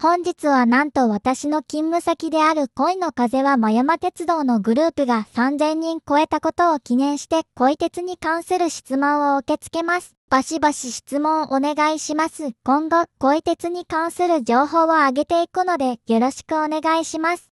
本日はなんと私の勤務先である恋の風は真山鉄道のグループが3000人超えたことを記念して恋鉄に関する質問を受け付けます。バシバシ質問お願いします。今後、恋鉄に関する情報を上げていくのでよろしくお願いします。